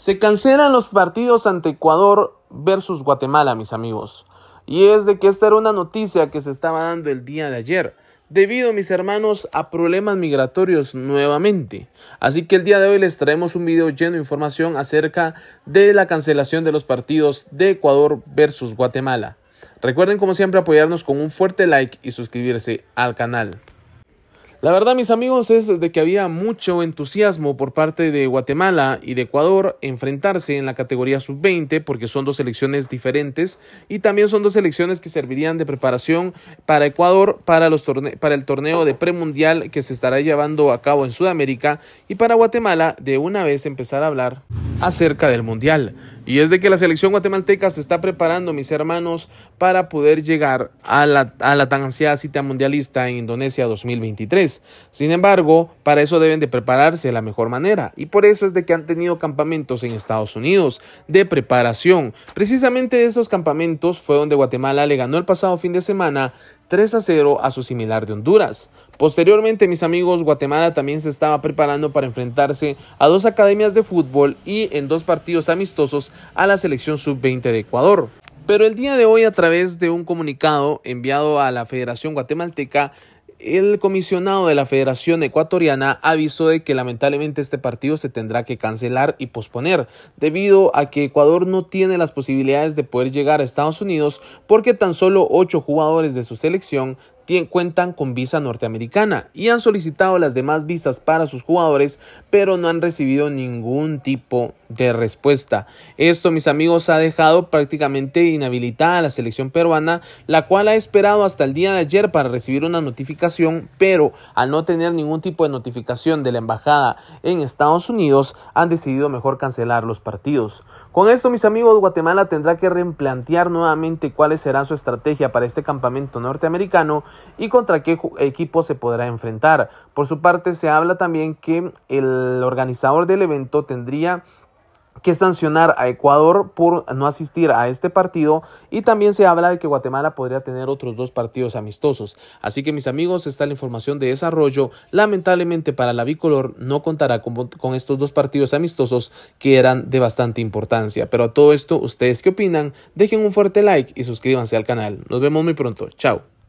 Se cancelan los partidos ante Ecuador versus Guatemala, mis amigos. Y es de que esta era una noticia que se estaba dando el día de ayer, debido, mis hermanos, a problemas migratorios nuevamente. Así que el día de hoy les traemos un video lleno de información acerca de la cancelación de los partidos de Ecuador versus Guatemala. Recuerden como siempre apoyarnos con un fuerte like y suscribirse al canal. La verdad, mis amigos, es de que había mucho entusiasmo por parte de Guatemala y de Ecuador enfrentarse en la categoría sub-20 porque son dos selecciones diferentes y también son dos selecciones que servirían de preparación para Ecuador para, los para el torneo de premundial que se estará llevando a cabo en Sudamérica y para Guatemala de una vez empezar a hablar acerca del Mundial. Y es de que la selección guatemalteca se está preparando, mis hermanos, para poder llegar a la, tan ansiada cita mundialista en Indonesia 2023. Sin embargo, para eso deben de prepararse de la mejor manera. Y por eso es de que han tenido campamentos en Estados Unidos de preparación. Precisamente esos campamentos fue donde Guatemala le ganó el pasado fin de semana 3 a 0 a su similar de Honduras. Posteriormente, mis amigos, Guatemala también se estaba preparando para enfrentarse a dos academias de fútbol y en dos partidos amistosos a la selección sub-20 de Ecuador. Pero el día de hoy, a través de un comunicado enviado a la Federación Guatemalteca, el comisionado de la Federación Ecuatoriana avisó de que lamentablemente este partido se tendrá que cancelar y posponer, debido a que Ecuador no tiene las posibilidades de poder llegar a Estados Unidos porque tan solo ocho jugadores de su selección cuentan con visa norteamericana y han solicitado las demás visas para sus jugadores, pero no han recibido ningún tipo de respuesta. Esto, mis amigos, ha dejado prácticamente inhabilitada a la selección peruana, la cual ha esperado hasta el día de ayer para recibir una notificación, pero al no tener ningún tipo de notificación de la embajada en Estados Unidos, han decidido mejor cancelar los partidos. Con esto, mis amigos, Guatemala tendrá que replantear nuevamente cuál será su estrategia para este campamento norteamericano y contra qué equipo se podrá enfrentar. Por su parte, se habla también que el organizador del evento tendría que sancionar a Ecuador por no asistir a este partido y también se habla de que Guatemala podría tener otros dos partidos amistosos. Así que mis amigos, está la información de desarrollo. Lamentablemente para la bicolor no contará con, estos dos partidos amistosos que eran de bastante importancia. Pero a todo esto, ¿ustedes qué opinan? Dejen un fuerte like y suscríbanse al canal. Nos vemos muy pronto. Chao.